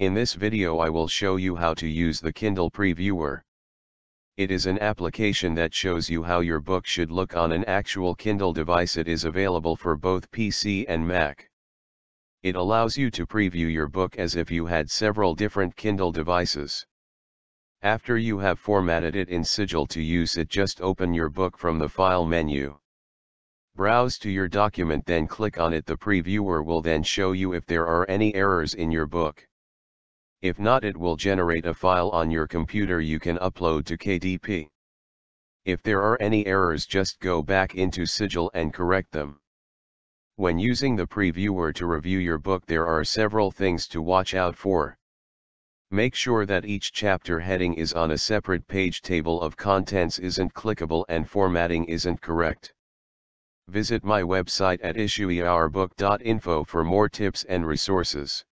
In this video I will show you how to use the Kindle Previewer. It is an application that shows you how your book should look on an actual Kindle device it is available for both PC and Mac. It allows you to preview your book as if you had several different Kindle devices. After you have formatted it in Sigil to use it just open your book from the file menu. Browse to your document then click on it the previewer will then show you if there are any errors in your book. If not it will generate a file on your computer you can upload to KDP. If there are any errors just go back into Sigil and correct them. When using the previewer to review your book there are several things to watch out for. Make sure that each chapter heading is on a separate page table of contents isn't clickable and formatting isn't correct. Visit my website at issueourbook.info for more tips and resources.